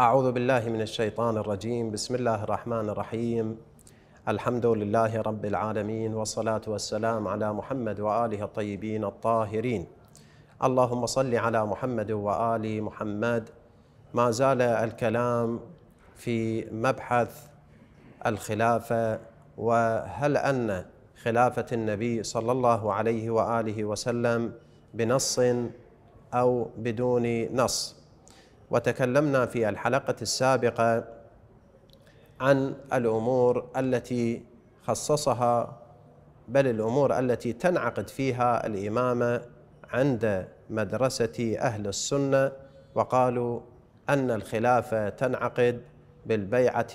أعوذ بالله من الشيطان الرجيم بسم الله الرحمن الرحيم الحمد لله رب العالمين والصلاة والسلام على محمد وآله الطيبين الطاهرين اللهم صل على محمد وآل محمد ما زال الكلام في مبحث الخلافة وهل أن خلافة النبي صلى الله عليه وآله وسلم بنص أو بدون نص وتكلمنا في الحلقه السابقه عن الامور التي خصصها بل الامور التي تنعقد فيها الامامه عند مدرسه اهل السنه وقالوا ان الخلافه تنعقد بالبيعه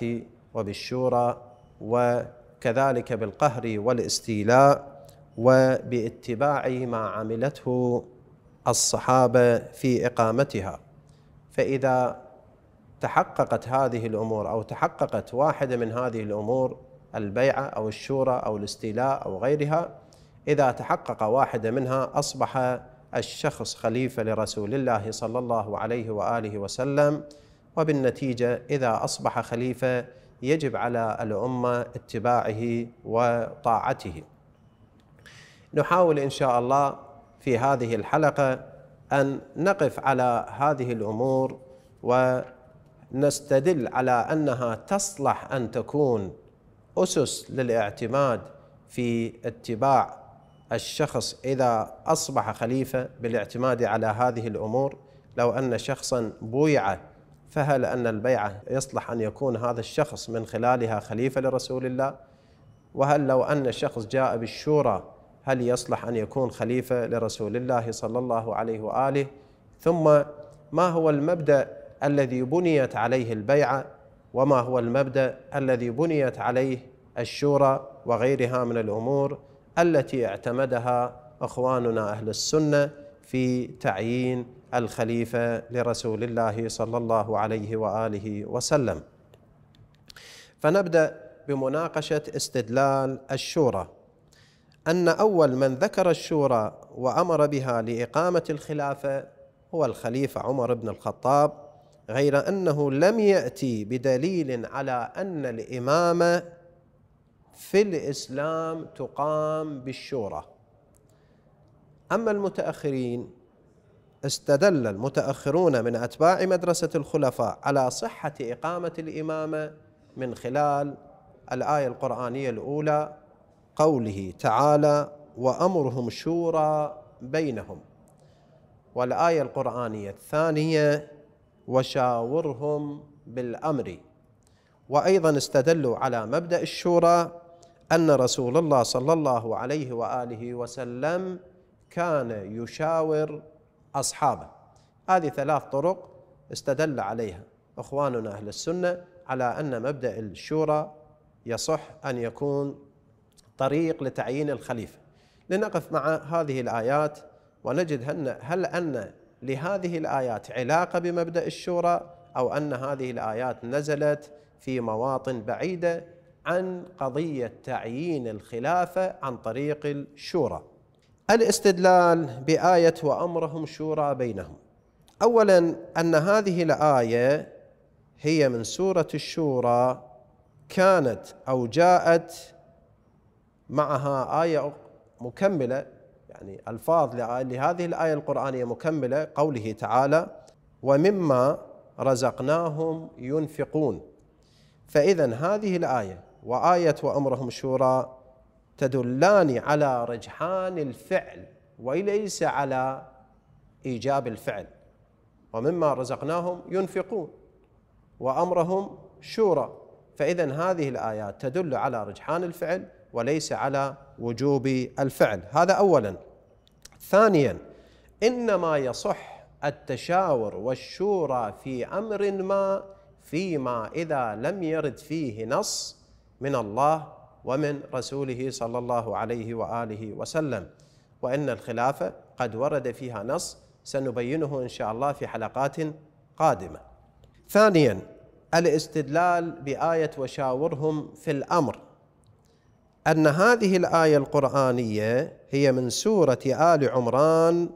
وبالشورى وكذلك بالقهر والاستيلاء وباتباع ما عملته الصحابه في اقامتها فإذا تحققت هذه الأمور أو تحققت واحدة من هذه الأمور البيعة أو الشورى أو الاستيلاء أو غيرها إذا تحقق واحدة منها أصبح الشخص خليفة لرسول الله صلى الله عليه وآله وسلم وبالنتيجة إذا أصبح خليفة يجب على الأمة اتباعه وطاعته نحاول إن شاء الله في هذه الحلقة أن نقف على هذه الأمور ونستدل على أنها تصلح أن تكون أسس للاعتماد في اتباع الشخص إذا أصبح خليفة بالاعتماد على هذه الأمور لو أن شخصا بويع فهل أن البيعة يصلح أن يكون هذا الشخص من خلالها خليفة لرسول الله وهل لو أن شخص جاء بالشورى هل يصلح ان يكون خليفه لرسول الله صلى الله عليه واله ثم ما هو المبدا الذي بنيت عليه البيعه وما هو المبدا الذي بنيت عليه الشورى وغيرها من الامور التي اعتمدها اخواننا اهل السنه في تعيين الخليفه لرسول الله صلى الله عليه واله وسلم. فنبدا بمناقشه استدلال الشورى أن أول من ذكر الشورى وأمر بها لإقامة الخلافة هو الخليفة عمر بن الخطاب غير أنه لم يأتي بدليل على أن الإمامة في الإسلام تقام بالشورى أما المتأخرين استدل المتأخرون من أتباع مدرسة الخلفاء على صحة إقامة الإمامة من خلال الآية القرآنية الأولى قوله تعالى وامرهم شورى بينهم والايه القرانيه الثانيه وشاورهم بالامر وايضا استدلوا على مبدا الشورى ان رسول الله صلى الله عليه واله وسلم كان يشاور اصحابه هذه ثلاث طرق استدل عليها اخواننا اهل السنه على ان مبدا الشورى يصح ان يكون طريق لتعيين الخليفه لنقف مع هذه الايات ونجد أن هل ان لهذه الايات علاقه بمبدا الشورى او ان هذه الايات نزلت في مواطن بعيده عن قضيه تعيين الخلافه عن طريق الشورى. الاستدلال بايه وامرهم شورى بينهم. اولا ان هذه الايه هي من سوره الشورى كانت او جاءت معها آية مكملة يعني ألفاظ لهذه الآية القرآنية مكملة قوله تعالى ومما رزقناهم ينفقون فإذا هذه الآية وآية وأمرهم شورى تدلان على رجحان الفعل وليس على إيجاب الفعل ومما رزقناهم ينفقون وأمرهم شورى فإذا هذه الآيات تدل على رجحان الفعل وليس على وجوب الفعل هذا اولا ثانيا انما يصح التشاور والشورى في امر ما فيما اذا لم يرد فيه نص من الله ومن رسوله صلى الله عليه واله وسلم وان الخلافه قد ورد فيها نص سنبينه ان شاء الله في حلقات قادمه. ثانيا الاستدلال بايه وشاورهم في الامر أن هذه الآية القرآنية هي من سورة آل عمران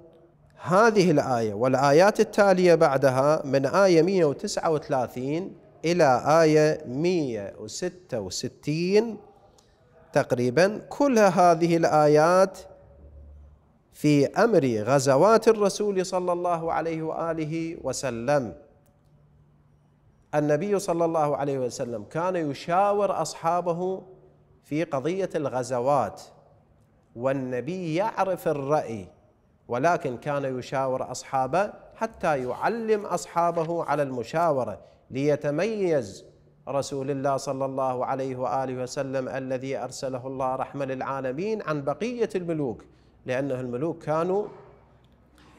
هذه الآية والآيات التالية بعدها من آية 139 إلى آية 166 تقريبا كل هذه الآيات في أمر غزوات الرسول صلى الله عليه وآله وسلم النبي صلى الله عليه وسلم كان يشاور أصحابه في قضية الغزوات والنبي يعرف الرأي ولكن كان يشاور أصحابه حتى يعلم أصحابه على المشاورة ليتميز رسول الله صلى الله عليه وآله وسلم الذي أرسله الله رحمة للعالمين عن بقية الملوك لأنه الملوك كانوا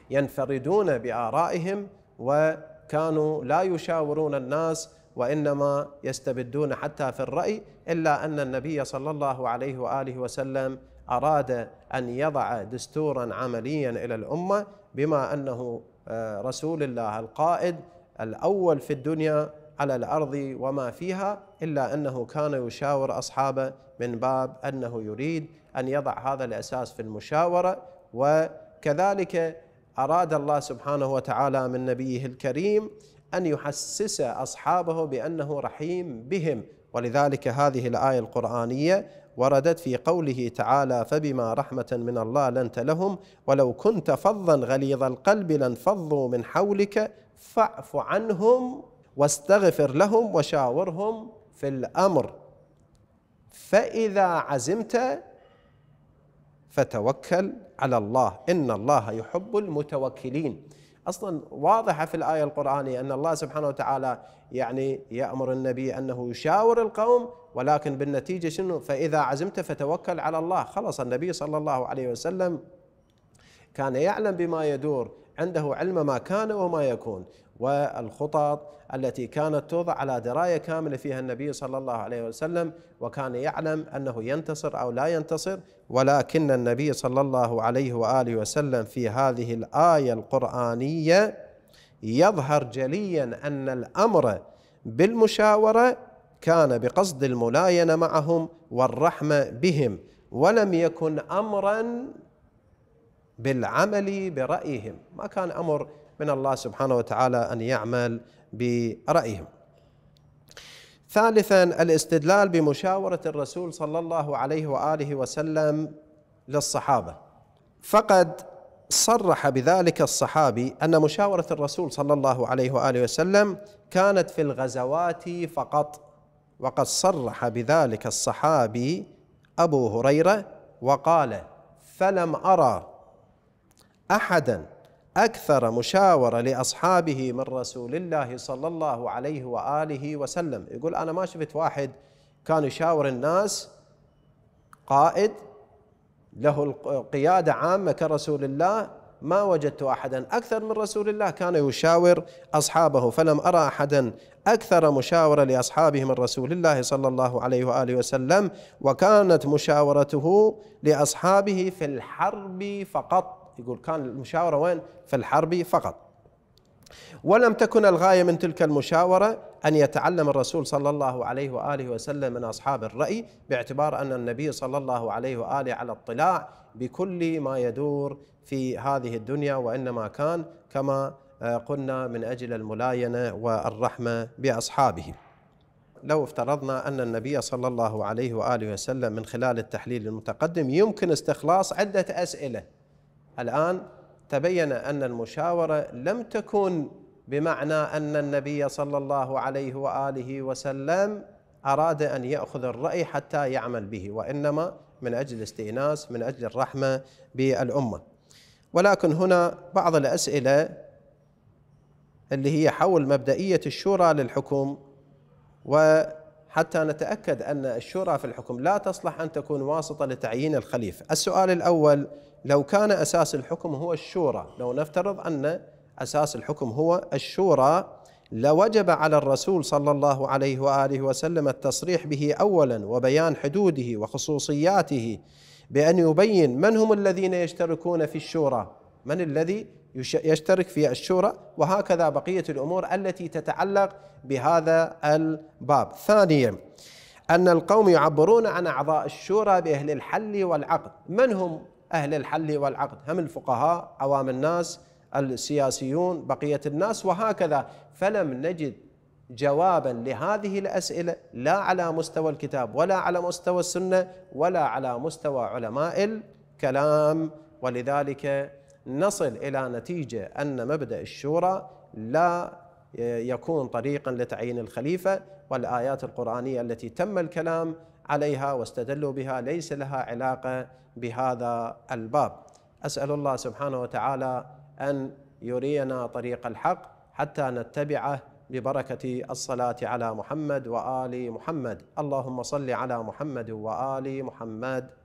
ينفردون بآرائهم وكانوا لا يشاورون الناس وانما يستبدون حتى في الراي الا ان النبي صلى الله عليه واله وسلم اراد ان يضع دستورا عمليا الى الامه بما انه آه، رسول الله القائد الاول في الدنيا على الارض وما فيها الا انه كان يشاور اصحابه من باب انه يريد ان يضع هذا الاساس في المشاوره وكذلك اراد الله سبحانه وتعالى من نبيه الكريم أن يحسس أصحابه بأنه رحيم بهم ولذلك هذه الآية القرآنية وردت في قوله تعالى فبما رحمة من الله لنت لهم ولو كنت فظا غليظ القلب لانفضوا من حولك فاعف عنهم واستغفر لهم وشاورهم في الأمر فإذا عزمت فتوكل على الله إن الله يحب المتوكلين اصلا واضحه في الايه القرانيه ان الله سبحانه وتعالى يعني يامر النبي انه يشاور القوم ولكن بالنتيجه شنو؟ فاذا عزمت فتوكل على الله، خلص النبي صلى الله عليه وسلم كان يعلم بما يدور عنده علم ما كان وما يكون والخطط التي كانت توضع على درايه كامله فيها النبي صلى الله عليه وسلم وكان يعلم انه ينتصر او لا ينتصر ولكن النبي صلى الله عليه واله وسلم في هذه الايه القرانيه يظهر جليا ان الامر بالمشاوره كان بقصد الملاينه معهم والرحمه بهم ولم يكن امرا بالعمل برايهم ما كان امر من الله سبحانه وتعالى أن يعمل برأيهم ثالثا الاستدلال بمشاورة الرسول صلى الله عليه وآله وسلم للصحابة فقد صرح بذلك الصحابي أن مشاورة الرسول صلى الله عليه وآله وسلم كانت في الغزوات فقط وقد صرح بذلك الصحابي أبو هريرة وقال فلم أرى أحدا أكثر مشاورة لأصحابه من رسول الله صلى الله عليه وآله وسلم يقول أنا ما شفت واحد كان يشاور الناس قائد له القيادة عامة كرسول الله ما وجدت أحدا أكثر من رسول الله كان يشاور أصحابه فلم أرى أحدا أكثر مشاورة لأصحابه من رسول الله صلى الله عليه وآله وسلم وكانت مشاورته لأصحابه في الحرب فقط يقول كان المشاورة وين في الحرب فقط ولم تكن الغاية من تلك المشاورة أن يتعلم الرسول صلى الله عليه وآله وسلم من أصحاب الرأي باعتبار أن النبي صلى الله عليه وآله على اطلاع بكل ما يدور في هذه الدنيا وإنما كان كما آه، قلنا من أجل الملاينة والرحمة بأصحابه لو افترضنا أن النبي صلى الله عليه وآله وسلم من خلال التحليل المتقدم يمكن استخلاص عدة أسئلة الآن تبين أن المشاورة لم تكن بمعنى أن النبي صلى الله عليه وآله وسلم أراد أن يأخذ الرأي حتى يعمل به وإنما من أجل الاستئناس من أجل الرحمة بالأمة ولكن هنا بعض الأسئلة اللي هي حول مبدئية الشورى للحكم وحتى نتأكد أن الشورى في الحكم لا تصلح أن تكون واسطة لتعيين الخليفة السؤال الأول لو كان اساس الحكم هو الشورى لو نفترض ان اساس الحكم هو الشورى لوجب على الرسول صلى الله عليه واله وسلم التصريح به اولا وبيان حدوده وخصوصياته بان يبين من هم الذين يشتركون في الشورى من الذي يشترك في الشورى وهكذا بقيه الامور التي تتعلق بهذا الباب ثانيا ان القوم يعبرون عن اعضاء الشورى باهل الحل والعقد من هم أهل الحل والعقد هم الفقهاء عوام الناس السياسيون بقية الناس وهكذا فلم نجد جوابا لهذه الأسئلة لا على مستوى الكتاب ولا على مستوى السنة ولا على مستوى علماء الكلام ولذلك نصل إلى نتيجة أن مبدأ الشورى لا يكون طريقا لتعيين الخليفة والآيات القرآنية التي تم الكلام عليها واستدلوا بها ليس لها علاقه بهذا الباب اسال الله سبحانه وتعالى ان يرينا طريق الحق حتى نتبعه ببركه الصلاه على محمد وال محمد اللهم صل على محمد وال محمد